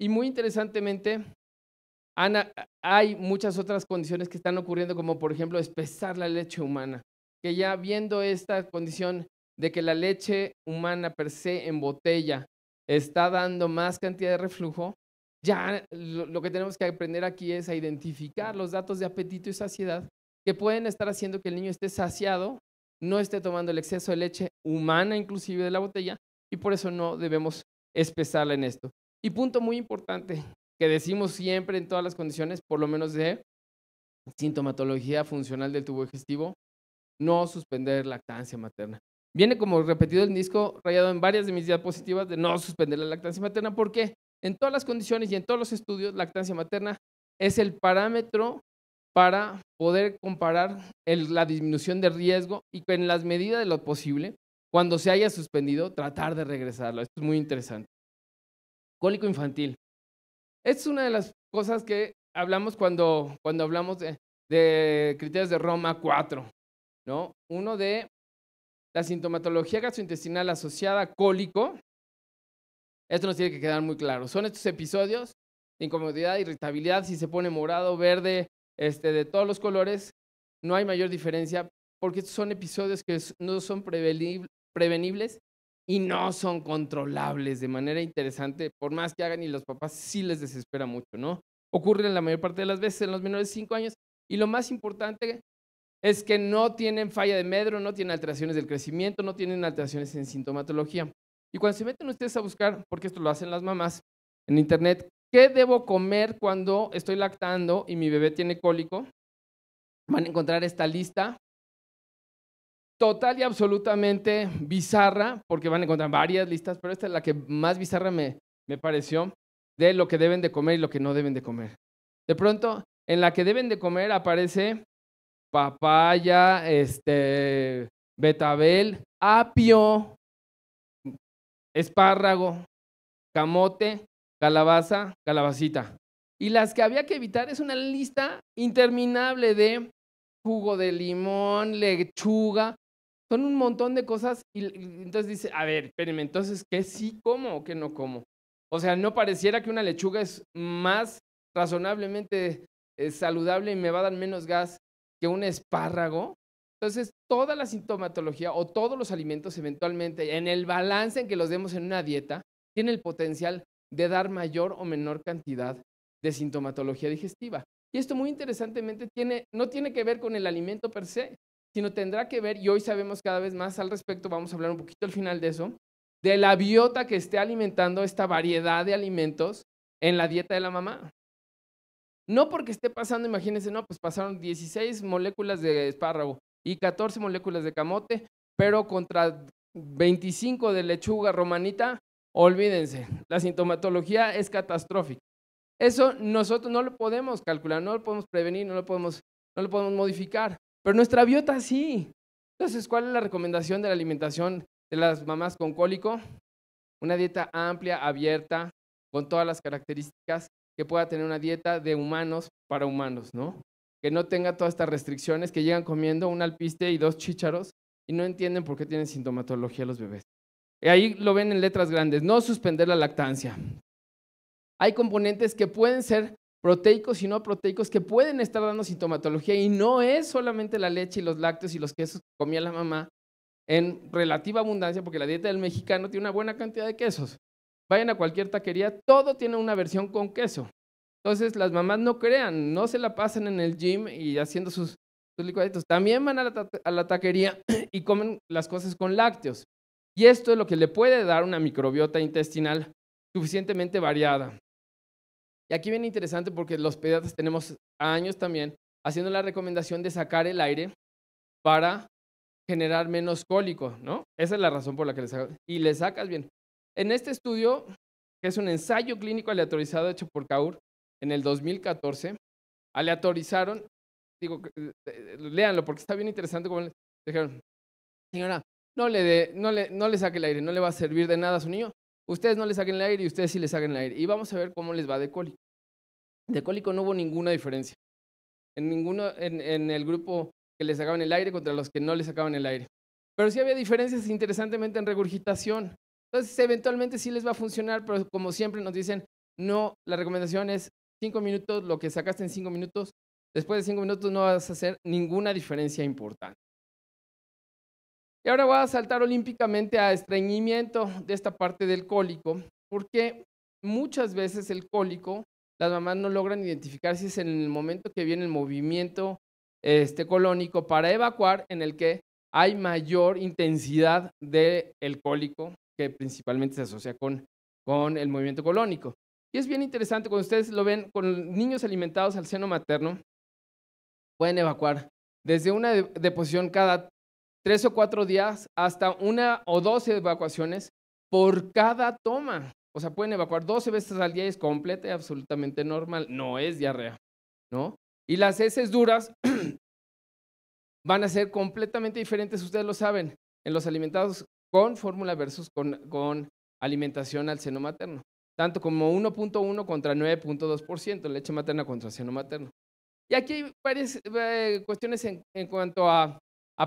Y muy interesantemente, Ana, hay muchas otras condiciones que están ocurriendo, como por ejemplo espesar la leche humana, que ya viendo esta condición de que la leche humana per se en botella está dando más cantidad de reflujo, ya lo, que tenemos que aprender aquí es a identificar los datos de apetito y saciedad que pueden estar haciendo que el niño esté saciado, no esté tomando el exceso de leche humana inclusive de la botella y por eso no debemos espesarla en esto. Y punto muy importante que decimos siempre en todas las condiciones, por lo menos de sintomatología funcional del tubo digestivo, no suspender lactancia materna. Viene como repetido el disco rayado en varias de mis diapositivas de no suspender la lactancia materna. ¿Por qué? en todas las condiciones y en todos los estudios, lactancia materna es el parámetro para poder comparar la disminución de riesgo y en las medidas de lo posible, cuando se haya suspendido, tratar de regresarlo. Esto es muy interesante. Cólico infantil. es una de las cosas que hablamos cuando, hablamos de, criterios de Roma 4, ¿no? Uno de la sintomatología gastrointestinal asociada a cólico, esto nos tiene que quedar muy claro. Son estos episodios de incomodidad, irritabilidad, si se pone morado, verde, este, de todos los colores, no hay mayor diferencia porque estos son episodios que no son prevenibles y no son controlables de manera interesante, por más que hagan y los papás sí les desespera mucho, ¿no? Ocurren la mayor parte de las veces en los menores de 5 años y lo más importante es que no tienen falla de medro, no tienen alteraciones del crecimiento, no tienen alteraciones en sintomatología. Y cuando se meten ustedes a buscar, porque esto lo hacen las mamás en internet, ¿qué debo comer cuando estoy lactando y mi bebé tiene cólico? Van a encontrar esta lista total y absolutamente bizarra, porque van a encontrar varias listas, pero esta es la que más bizarra me, me pareció, de lo que deben de comer y lo que no deben de comer. De pronto, en la que deben de comer aparece papaya, este, betabel, apio, espárrago, camote, calabaza, calabacita. Y las que había que evitar es una lista interminable de jugo de limón, lechuga. Son un montón de cosas. Y entonces dice, a ver, espérenme, entonces, ¿qué sí como o qué no como? O sea, no pareciera que una lechuga es más razonablemente eh, saludable y me va a dar menos gas que un espárrago. Entonces, toda la sintomatología o todos los alimentos eventualmente, en el balance en que los demos en una dieta, tiene el potencial de dar mayor o menor cantidad de sintomatología digestiva. Y esto muy interesantemente tiene, no tiene que ver con el alimento per se, sino tendrá que ver, y hoy sabemos cada vez más al respecto, vamos a hablar un poquito al final de eso, de la biota que esté alimentando esta variedad de alimentos en la dieta de la mamá. No porque esté pasando, imagínense, no, pues pasaron 16 moléculas de espárrago, y 14 moléculas de camote, pero contra 25 de lechuga romanita, olvídense, la sintomatología es catastrófica. Eso nosotros no lo podemos calcular, no lo podemos prevenir, no lo podemos, no lo podemos modificar, pero nuestra biota sí. Entonces, ¿cuál es la recomendación de la alimentación de las mamás con cólico? Una dieta amplia, abierta, con todas las características que pueda tener una dieta de humanos para humanos, ¿no? que no tenga todas estas restricciones, que llegan comiendo un alpiste y dos chícharos y no entienden por qué tienen sintomatología los bebés. ahí lo ven en letras grandes, no suspender la lactancia. Hay componentes que pueden ser proteicos y no proteicos que pueden estar dando sintomatología y no es solamente la leche y los lácteos y los quesos que comía la mamá en relativa abundancia, porque la dieta del mexicano tiene una buena cantidad de quesos. Vayan a cualquier taquería, todo tiene una versión con queso. Entonces las mamás no crean, no se la pasan en el gym y haciendo sus, sus licuaditos. También van a la, a taquería y comen las cosas con lácteos. Y esto es lo que le puede dar una microbiota intestinal suficientemente variada. Y aquí viene interesante porque los pediatras tenemos años también haciendo la recomendación de sacar el aire para generar menos cólico, ¿no? Esa es la razón por la que le sacas. Y le sacas bien. En este estudio, que es un ensayo clínico aleatorizado hecho por Kaur, en el 2014, aleatorizaron, digo, eh, eh, léanlo porque está bien interesante, como dijeron, señora, no le, de, no, le, no le saque el aire, no le va a servir de nada a su niño. Ustedes no le saquen el aire y ustedes sí le saquen el aire. Y vamos a ver cómo les va de cólico. De cólico no hubo ninguna diferencia. En, ninguno, en, en el grupo que le sacaban el aire contra los que no le sacaban el aire. Pero sí había diferencias interesantemente en regurgitación. Entonces, eventualmente sí les va a funcionar, pero como siempre nos dicen, no, la recomendación es cinco minutos, lo que sacaste en cinco minutos, después de cinco minutos no vas a hacer ninguna diferencia importante. Y ahora voy a saltar olímpicamente a estreñimiento de esta parte del cólico, porque muchas veces el cólico, las mamás no logran identificar si es en el momento que viene el movimiento este, colónico para evacuar, en el que hay mayor intensidad del cólico, que principalmente se asocia con, con el movimiento colónico. Y es bien interesante cuando ustedes lo ven con niños alimentados al seno materno, pueden evacuar desde una deposición cada tres o cuatro días hasta una o doce evacuaciones por cada toma. O sea, pueden evacuar 12 veces al día y es completa y absolutamente normal. No es diarrea, ¿no? Y las heces duras van a ser completamente diferentes, ustedes lo saben, en los alimentados con fórmula versus con, con alimentación al seno materno tanto como 1.1 contra 9.2%, leche materna contra seno materno. Y aquí hay varias eh, cuestiones en, cuanto a,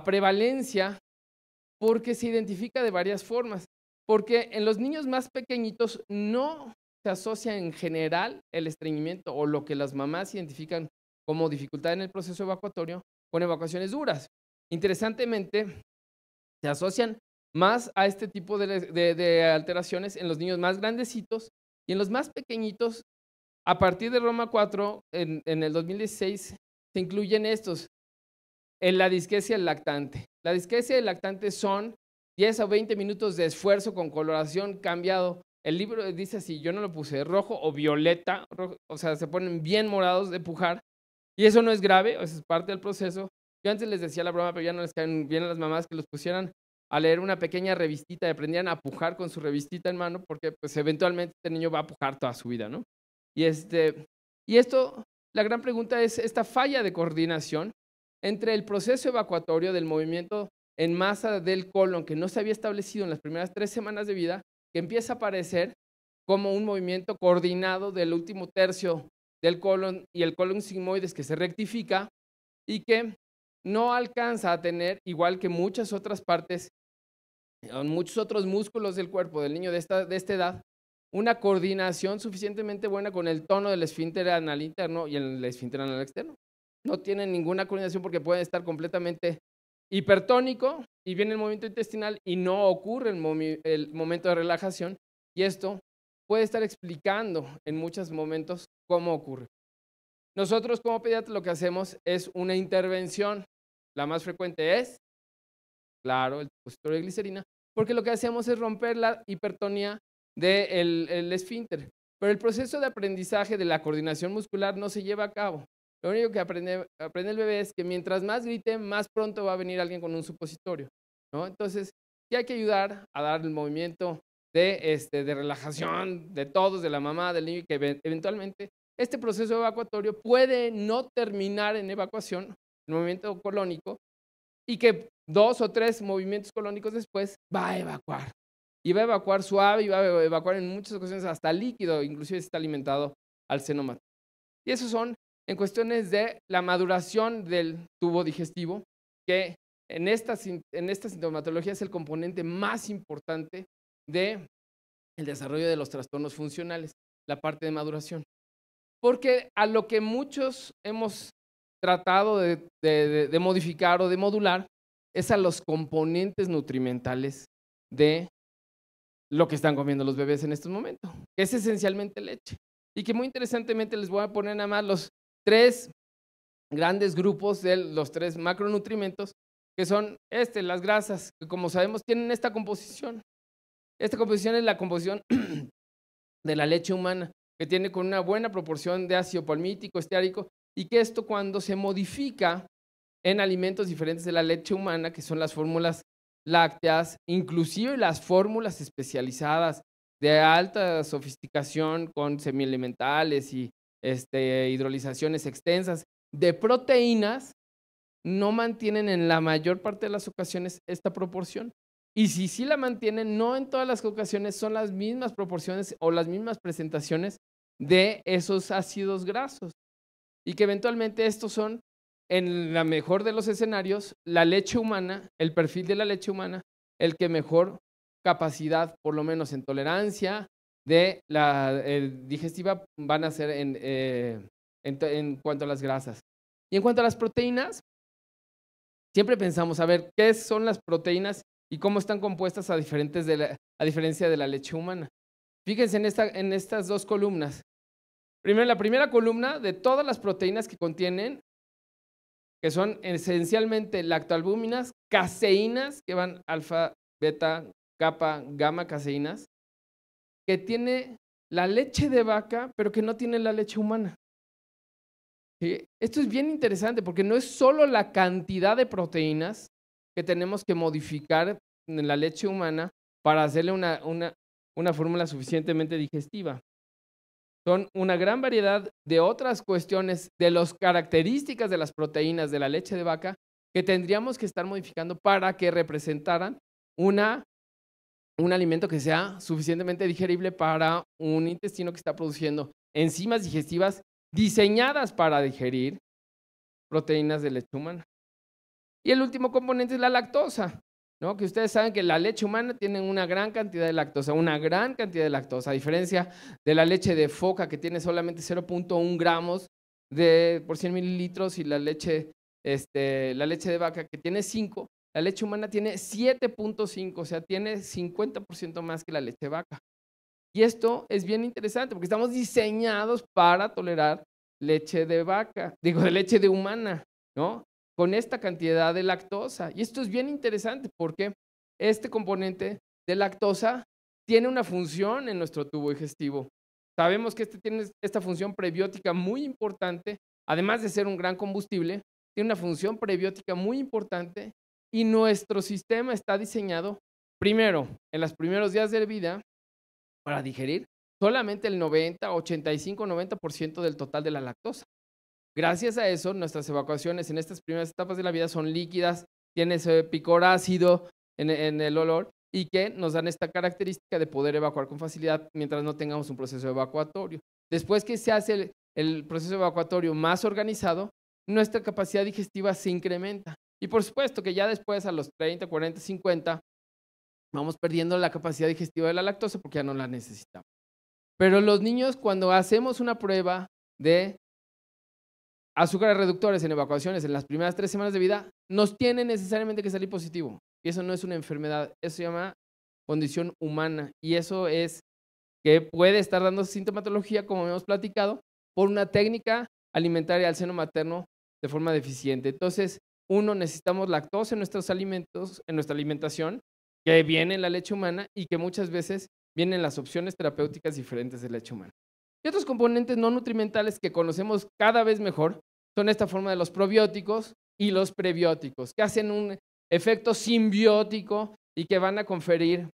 prevalencia, porque se identifica de varias formas. Porque en los niños más pequeñitos no se asocia en general el estreñimiento o lo que las mamás identifican como dificultad en el proceso evacuatorio con evacuaciones duras. Interesantemente, se asocian más a este tipo de alteraciones en los niños más grandecitos y en los más pequeñitos, a partir de Roma 4, en, el 2016, se incluyen estos. En la disquecia lactante. La disquecia lactante son 10 o 20 minutos de esfuerzo con coloración cambiado. El libro dice así, yo no lo puse rojo o violeta, o sea, se ponen bien morados de pujar. Y eso no es grave, eso es parte del proceso. Yo antes les decía la broma, pero ya no les caen bien a las mamás que los pusieran a leer una pequeña revistita aprendían a pujar con su revistita en mano porque pues eventualmente este niño va a pujar toda su vida, ¿no? Y, este, y esto, la gran pregunta es esta falla de coordinación entre el proceso evacuatorio del movimiento en masa del colon que no se había establecido en las primeras tres semanas de vida, que empieza a aparecer como un movimiento coordinado del último tercio del colon y el colon sigmoides que se rectifica y que no alcanza a tener, igual que muchas otras partes muchos otros músculos del cuerpo del niño de esta, de esta edad, una coordinación suficientemente buena con el tono del esfínter anal interno y el esfínter anal externo. No tienen ninguna coordinación porque pueden estar completamente hipertónico y viene el movimiento intestinal y no ocurre el, momento de relajación y esto puede estar explicando en muchos momentos cómo ocurre. Nosotros como pediatras lo que hacemos es una intervención. La más frecuente es, claro, el depositorio de glicerina, porque lo que hacemos es romper la hipertonía del esfínter. Pero el proceso de aprendizaje de la coordinación muscular no se lleva a cabo. Lo único que aprende, aprende el bebé es que mientras más grite, más pronto va a venir alguien con un supositorio. ¿no? Entonces, sí hay que ayudar a dar el movimiento de, este, de relajación de todos, de la mamá, del niño, y que eventualmente este proceso evacuatorio puede no terminar en evacuación, en movimiento colónico, y que dos o tres movimientos colónicos después, va a evacuar. Y va a evacuar suave y va a evacuar en muchas ocasiones hasta líquido, inclusive si está alimentado al materno. Y esos son en cuestiones de la maduración del tubo digestivo, que en esta, en sintomatología es el componente más importante del el desarrollo de los trastornos funcionales, la parte de maduración. Porque a lo que muchos hemos tratado de, de modificar o de modular es a los componentes nutrimentales de lo que están comiendo los bebés en estos momentos, que es esencialmente leche. Y que muy interesantemente les voy a poner nada más los tres grandes grupos de los tres macronutrimentos, que son este, las grasas, que como sabemos tienen esta composición. Esta composición es la composición de la leche humana, que tiene con una buena proporción de ácido palmítico, esteárico, y que esto cuando se modifica en alimentos diferentes de la leche humana, que son las fórmulas lácteas, inclusive las fórmulas especializadas de alta sofisticación con semielementales y este, hidrolizaciones extensas de proteínas, no mantienen en la mayor parte de las ocasiones esta proporción. Y si sí la mantienen, no en todas las ocasiones son las mismas proporciones o las mismas presentaciones de esos ácidos grasos. Y que eventualmente estos son en la mejor de los escenarios, la leche humana, el perfil de la leche humana, el que mejor capacidad, por lo menos en tolerancia de la digestiva, van a ser eh, en, cuanto a las grasas. Y en cuanto a las proteínas, siempre pensamos, a ver, ¿qué son las proteínas y cómo están compuestas a, diferencia de la leche humana? Fíjense en, en estas dos columnas. Primero, la primera columna de todas las proteínas que contienen que son esencialmente lactoalbúminas, caseínas, que van alfa, beta, capa, gamma caseínas, que tiene la leche de vaca, pero que no tiene la leche humana. Esto es bien interesante porque no es solo la cantidad de proteínas que tenemos que modificar en la leche humana para hacerle una, una, una fórmula suficientemente digestiva, son una gran variedad de otras cuestiones, de las características de las proteínas de la leche de vaca que tendríamos que estar modificando para que representaran un alimento que sea suficientemente digerible para un intestino que está produciendo enzimas digestivas diseñadas para digerir proteínas de leche humana. Y el último componente es la lactosa. Que ustedes saben que la leche humana tiene una gran cantidad de lactosa, una gran cantidad de lactosa, a diferencia de la leche de foca que tiene solamente 0.1 gramos de, por 100 mililitros y la leche, este, la leche de vaca que tiene 5, la leche humana tiene 7.5, o sea, tiene 50% más que la leche de vaca. Y esto es bien interesante porque estamos diseñados para tolerar leche de vaca, digo, de leche de humana, ¿no? con esta cantidad de lactosa. Y esto es bien interesante porque este componente de lactosa tiene una función en nuestro tubo digestivo. Sabemos que este tiene esta función prebiótica muy importante, además de ser un gran combustible, tiene una función prebiótica muy importante y nuestro sistema está diseñado, primero, en los primeros días de vida, para digerir solamente el 90, 85, 90% del total de la lactosa. Gracias a eso, nuestras evacuaciones en estas primeras etapas de la vida son líquidas, tienen ese picor ácido en, el olor y que nos dan esta característica de poder evacuar con facilidad mientras no tengamos un proceso evacuatorio. Después que se hace el, el proceso evacuatorio más organizado, nuestra capacidad digestiva se incrementa. Y por supuesto que ya después, a los 30, 40, 50, vamos perdiendo la capacidad digestiva de la lactosa porque ya no la necesitamos. Pero los niños, cuando hacemos una prueba de azúcares reductores en evacuaciones en las primeras tres semanas de vida, nos tiene necesariamente que salir positivo. Y eso no es una enfermedad, eso se llama condición humana. Y eso es que puede estar dando sintomatología, como hemos platicado, por una técnica alimentaria al seno materno de forma deficiente. Entonces, uno, necesitamos lactosa en nuestros alimentos, en nuestra alimentación, que viene en la leche humana y que muchas veces vienen las opciones terapéuticas diferentes de leche humana. Y otros componentes no nutrimentales que conocemos cada vez mejor, son esta forma de los probióticos y los prebióticos, que hacen un efecto simbiótico y que van a conferir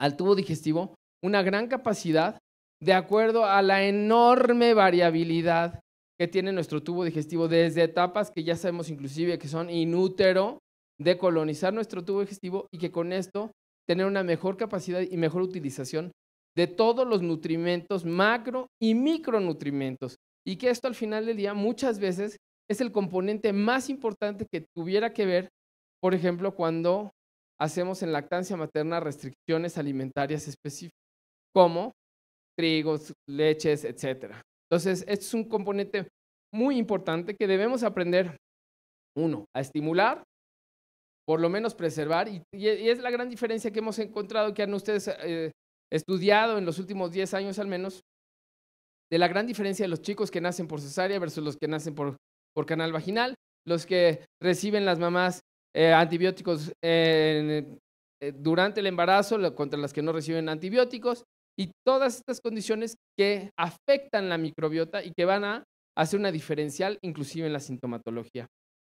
al tubo digestivo una gran capacidad de acuerdo a la enorme variabilidad que tiene nuestro tubo digestivo desde etapas que ya sabemos inclusive que son inútero de colonizar nuestro tubo digestivo y que con esto tener una mejor capacidad y mejor utilización de todos los nutrimentos macro y micronutrimentos y que esto al final del día muchas veces es el componente más importante que tuviera que ver, por ejemplo, cuando hacemos en lactancia materna restricciones alimentarias específicas, como trigos, leches, etc. Entonces, es un componente muy importante que debemos aprender, uno, a estimular, por lo menos preservar, y, es la gran diferencia que hemos encontrado, que han ustedes eh, estudiado en los últimos 10 años al menos, de la gran diferencia de los chicos que nacen por cesárea versus los que nacen por, por canal vaginal, los que reciben las mamás eh, antibióticos eh, durante el embarazo contra las que no reciben antibióticos y todas estas condiciones que afectan la microbiota y que van a hacer una diferencial inclusive en la sintomatología.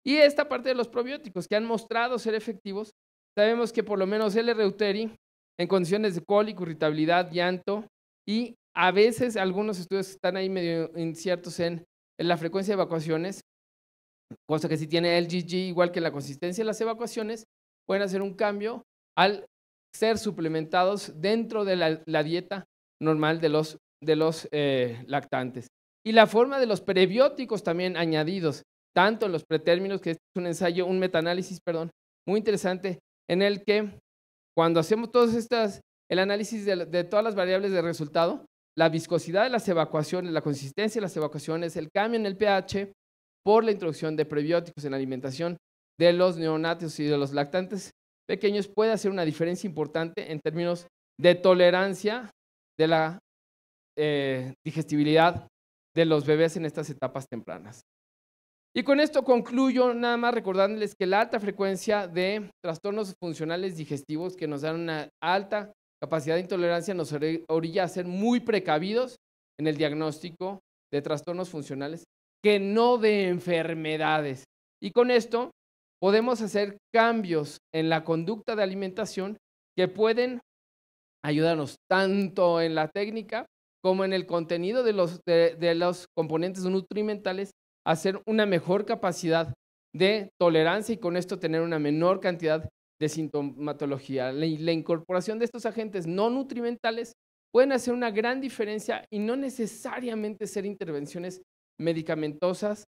Y esta parte de los probióticos que han mostrado ser efectivos, sabemos que por lo menos el reuteri en condiciones de cólico, irritabilidad, llanto y a veces algunos estudios están ahí medio inciertos en, la frecuencia de evacuaciones, cosa que si tiene LGG igual que la consistencia de las evacuaciones, pueden hacer un cambio al ser suplementados dentro de la, dieta normal de los, de los eh, lactantes. Y la forma de los prebióticos también añadidos, tanto en los pretérminos, que es un ensayo, un metaanálisis, perdón, muy interesante, en el que cuando hacemos todas estas, el análisis de todas las variables de resultado, la viscosidad de las evacuaciones, la consistencia de las evacuaciones, el cambio en el pH por la introducción de prebióticos en la alimentación de los neonatos y de los lactantes pequeños puede hacer una diferencia importante en términos de tolerancia de la eh, digestibilidad de los bebés en estas etapas tempranas. Y con esto concluyo nada más recordándoles que la alta frecuencia de trastornos funcionales digestivos que nos dan una alta capacidad de intolerancia nos orilla a ser muy precavidos en el diagnóstico de trastornos funcionales que no de enfermedades. Y con esto podemos hacer cambios en la conducta de alimentación que pueden ayudarnos tanto en la técnica como en el contenido de los, de, los componentes nutrimentales a hacer una mejor capacidad de tolerancia y con esto tener una menor cantidad de sintomatología. La, incorporación de estos agentes no nutrimentales pueden hacer una gran diferencia y no necesariamente ser intervenciones medicamentosas,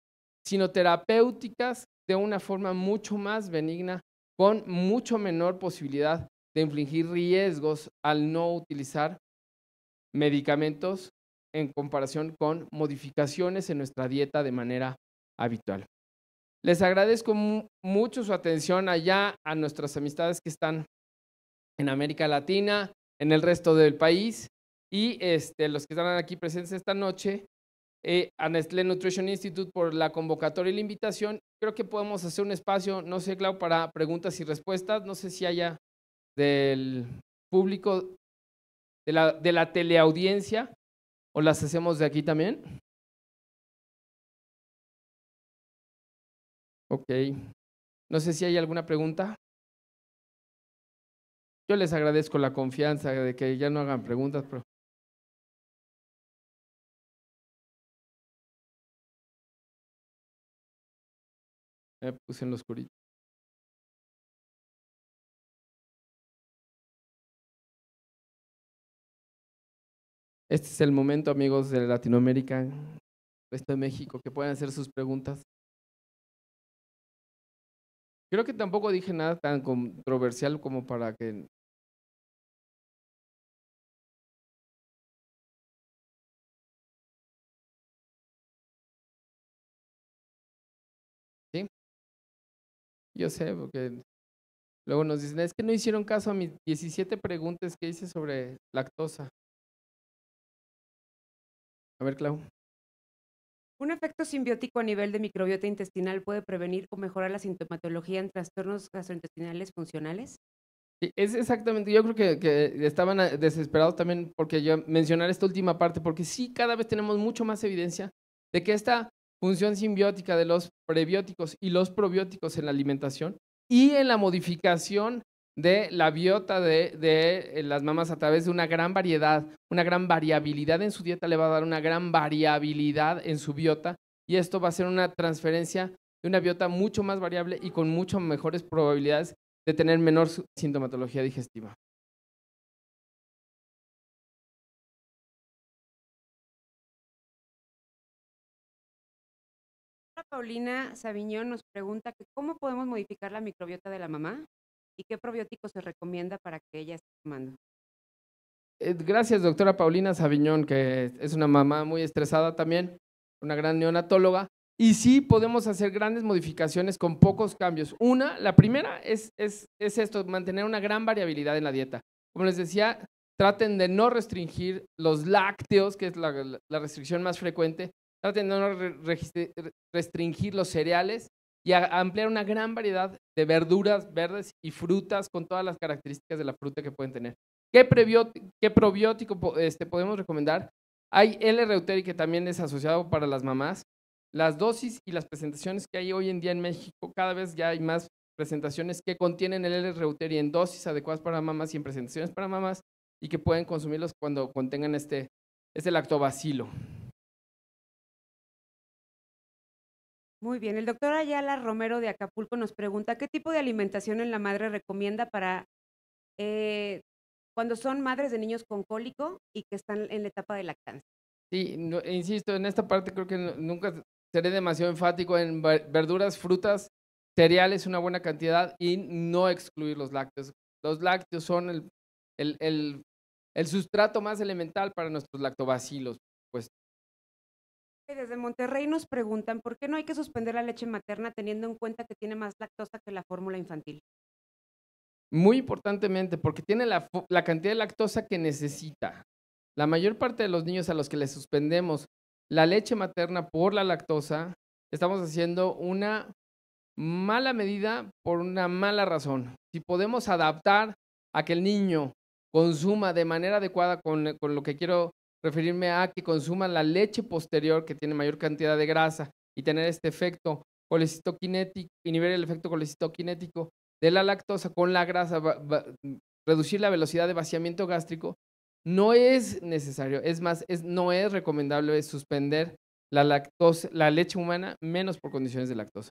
sino terapéuticas de una forma mucho más benigna, con mucho menor posibilidad de infligir riesgos al no utilizar medicamentos en comparación con modificaciones en nuestra dieta de manera habitual. Les agradezco mucho su atención allá a nuestras amistades que están en América Latina, en el resto del país y este, los que están aquí presentes esta noche. Eh, a Nestlé Nutrition Institute por la convocatoria y la invitación. Creo que podemos hacer un espacio, no sé, Clau, para preguntas y respuestas. No sé si haya del público, de la teleaudiencia, o las hacemos de aquí también. Ok. No sé si hay alguna pregunta. Yo les agradezco la confianza de que ya no hagan preguntas, Me puse en los Este es el momento, amigos de Latinoamérica, resto de México, que puedan hacer sus preguntas. Creo que tampoco dije nada tan controversial como para que sí Yo sé, porque luego nos dicen, es que no hicieron caso a mis 17 preguntas que hice sobre lactosa. A ver, Clau. Un efecto simbiótico a nivel de microbiota intestinal puede prevenir o mejorar la sintomatología en trastornos gastrointestinales funcionales. es exactamente, yo creo que, estaban eh, desesperados también porque yo mencionar esta última parte, porque sí cada vez tenemos mucho más evidencia de que esta función simbiótica de los prebióticos y los probióticos en la alimentación y en la modificación de la biota de, eh, las mamás a través de una gran variedad, una gran variabilidad en su dieta, le va a dar una gran variabilidad en su biota y esto va a ser una transferencia de una biota mucho más variable y con mucho mejores probabilidades de tener menor sintomatología digestiva. Paulina Sabiño nos pregunta cómo podemos modificar la microbiota de la mamá y qué probióticos se recomienda para que ella esté tomando. Eh, gracias, doctora Paulina Sabiñón, que es una mamá muy estresada también, una gran neonatóloga. Y sí podemos hacer grandes modificaciones con pocos cambios. Una, la primera es, es, es esto, mantener una gran variabilidad en la dieta. Como les decía, traten de no restringir los lácteos, que es la, restricción más frecuente. Traten de no restringir los cereales y ampliar una gran variedad de verduras verdes y frutas con todas las características de la fruta que pueden tener. ¿Qué, probiótico este, podemos recomendar? Hay L-Reuteri que también es asociado para las mamás. Las dosis y las presentaciones que hay hoy en día en México, cada vez ya hay más presentaciones que contienen el L-Reuteri en dosis adecuadas para mamás y en presentaciones para mamás y que pueden consumirlos cuando contengan este, este lactobacilo. Muy bien, el doctor Ayala Romero de Acapulco nos pregunta, ¿qué tipo de alimentación en la madre recomienda para eh, cuando son madres de niños con cólico y que están en la etapa de lactancia? Sí, e insisto, en esta parte creo que nunca seré demasiado enfático en verduras, frutas, cereales, una buena cantidad y no excluir los lácteos. Los lácteos son el, el sustrato más elemental para nuestros lactobacilos, pues desde Monterrey nos preguntan por qué no hay que suspender la leche materna teniendo en cuenta que tiene más lactosa que la fórmula infantil. Muy importantemente, porque tiene la, cantidad de lactosa que necesita. La mayor parte de los niños a los que les suspendemos la leche materna por la lactosa, estamos haciendo una mala medida por una mala razón. Si podemos adaptar a que el niño consuma de manera adecuada con, con lo que quiero referirme a que consuman la leche posterior que tiene mayor cantidad de grasa y tener este efecto colecistoquinético, inhibir el efecto colecistoquinético de la lactosa con la grasa, reducir la velocidad de vaciamiento gástrico, no es necesario, es más, no es recomendable suspender la, lactosa, la leche humana menos por condiciones de lactosa.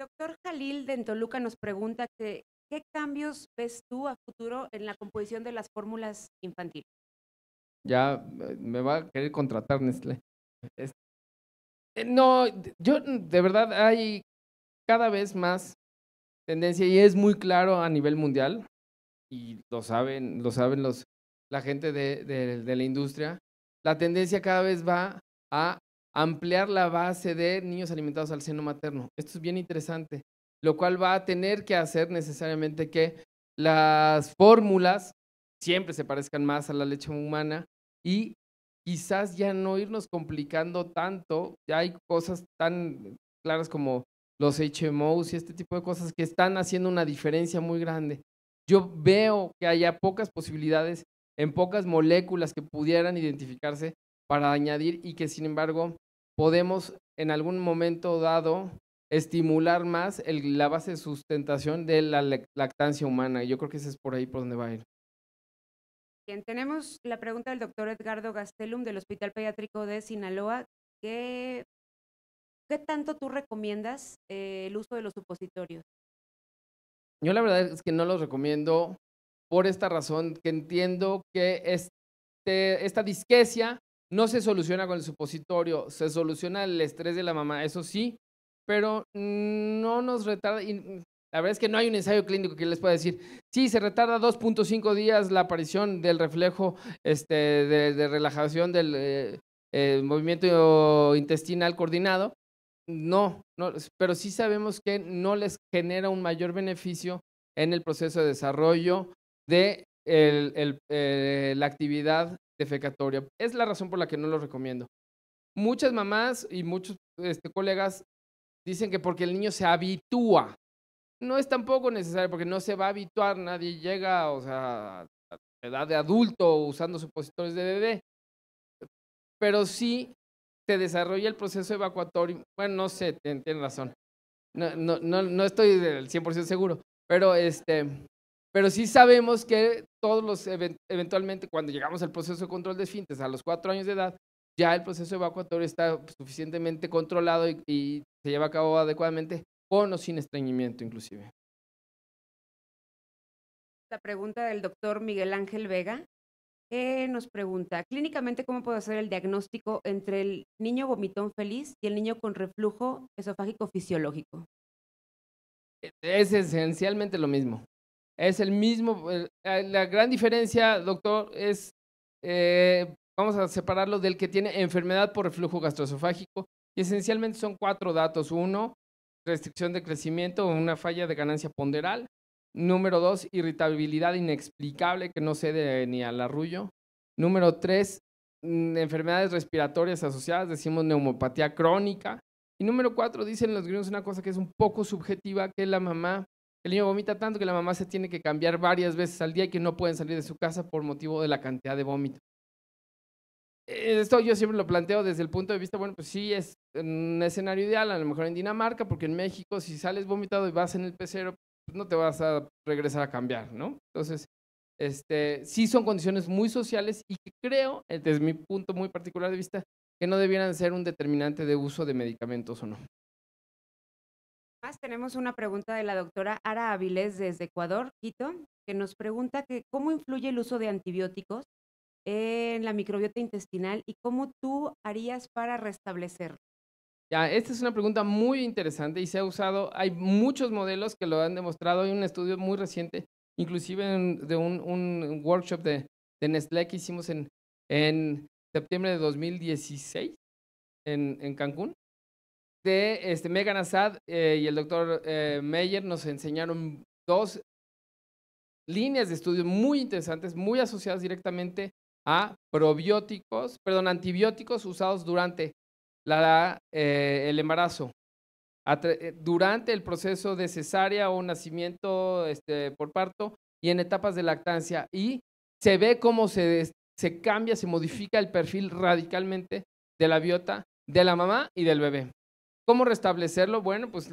Doctor Jalil de Entoluca nos pregunta que, qué cambios ves tú a futuro en la composición de las fórmulas infantiles. Ya eh, me va a querer contratar Nestlé. Eh, no, yo mm, de verdad hay cada vez más tendencia y es muy claro a nivel mundial y lo saben, lo saben los la gente de, de la industria. La tendencia cada vez va a ampliar la base de niños alimentados al seno materno. Esto es bien interesante, lo cual va a tener que hacer necesariamente que las fórmulas siempre se parezcan más a la leche humana y quizás ya no irnos complicando tanto. Ya hay cosas tan claras como los HMOs y este tipo de cosas que están haciendo una diferencia muy grande. Yo veo que haya pocas posibilidades en pocas moléculas que pudieran identificarse para añadir y que sin embargo podemos en algún momento dado estimular más el, la base de sustentación de la lactancia humana. Yo creo que ese es por ahí por donde va a ir. Bien, tenemos la pregunta del doctor Edgardo Gastelum del Hospital Pediátrico de Sinaloa. ¿Qué, tanto tú recomiendas eh, el uso de los supositorios? Yo la verdad es que no los recomiendo por esta razón, que entiendo que este, esta disquecia no se soluciona con el supositorio, se soluciona el estrés de la mamá, eso sí, pero no nos retarda, y la verdad es que no hay un ensayo clínico que les pueda decir, sí, se retarda 2.5 días la aparición del reflejo este, de, relajación del eh, eh, movimiento intestinal coordinado. No, pero sí sabemos que no les genera un mayor beneficio en el proceso de desarrollo de eh, la actividad defecatoria. Es la razón por la que no lo recomiendo. Muchas mamás y muchos este, colegas dicen que porque el niño se habitúa no es tampoco necesario porque no se va a habituar, nadie llega, o sea, a edad de adulto usando supositores de bebé, pero sí se desarrolla el proceso evacuatorio. Bueno, no sé, tiene razón. No, no, no, estoy del 100% seguro, pero, este, pero sí sabemos que todos los, eventualmente, cuando llegamos al proceso de control de esfintes a los cuatro años de edad, ya el proceso evacuatorio está suficientemente controlado y se lleva a cabo adecuadamente con o sin estreñimiento inclusive. La pregunta del doctor Miguel Ángel Vega eh, nos pregunta, clínicamente, ¿cómo puedo hacer el diagnóstico entre el niño vomitón feliz y el niño con reflujo esofágico fisiológico? E, es esencialmente lo mismo. Es el mismo, eh, la gran diferencia, doctor, es, eh, vamos a separarlo del que tiene enfermedad por reflujo gastroesofágico y esencialmente son cuatro datos. Uno, restricción de crecimiento o una falla de ganancia ponderal. Número dos, irritabilidad inexplicable que no cede ni al arrullo. Número tres, mm, enfermedades respiratorias asociadas, decimos neumopatía crónica. Y número cuatro, dicen los gringos una cosa que es un poco subjetiva, que la mamá, el niño vomita tanto que la mamá se tiene que cambiar varias veces al día y que no pueden salir de su casa por motivo de la cantidad de vómito esto yo siempre lo planteo desde el punto de vista, bueno, pues sí es un escenario ideal, a lo mejor en Dinamarca, porque en México si sales vomitado y vas en el pecero, pues no te vas a regresar a cambiar, ¿no? Entonces, este, sí son condiciones muy sociales y creo, desde mi punto muy particular de vista, que no debieran ser un determinante de uso de medicamentos o no. Más tenemos una pregunta de la doctora Ara Avilés desde Ecuador, Quito, que nos pregunta que cómo influye el uso de antibióticos en la microbiota intestinal y cómo tú harías para restablecerlo? Ya, esta es una pregunta muy interesante y se ha usado, hay muchos modelos que lo han demostrado, hay un estudio muy reciente, inclusive de un, workshop de, de Nestlé que hicimos en, en septiembre de 2016 en, en Cancún, de este, Megan Assad eh, y el doctor eh, Meyer nos enseñaron dos líneas de estudio muy interesantes, muy asociadas directamente a probióticos, perdón, antibióticos usados durante la, eh, el embarazo, eh, durante el proceso de cesárea o nacimiento este, por parto y en etapas de lactancia. Y se ve cómo se, se cambia, se modifica el perfil radicalmente de la biota de la mamá y del bebé. ¿Cómo restablecerlo? Bueno, pues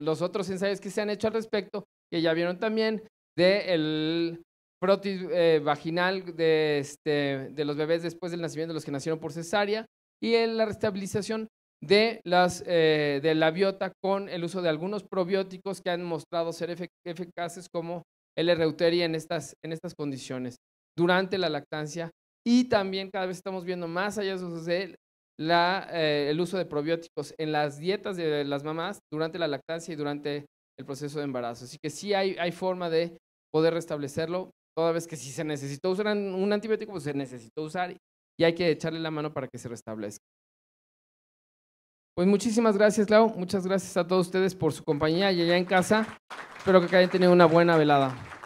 los otros ensayos que se han hecho al respecto, que ya vieron también, de el, protis eh, vaginal este, de, los bebés después del nacimiento de los que nacieron por cesárea y la restabilización de, las, eh, de la biota con el uso de algunos probióticos que han mostrado ser eficaces como el erreuteria en estas, en estas condiciones durante la lactancia y también cada vez estamos viendo más allá de eh, el uso de probióticos en las dietas de las mamás durante la lactancia y durante el proceso de embarazo. Así que sí hay forma de poder restablecerlo Toda vez que si se necesitó usar un antibiótico, pues se necesitó usar y hay que echarle la mano para que se restablezca. Pues muchísimas gracias, Clau. Muchas gracias a todos ustedes por su compañía y allá en casa. Espero que hayan tenido una buena velada.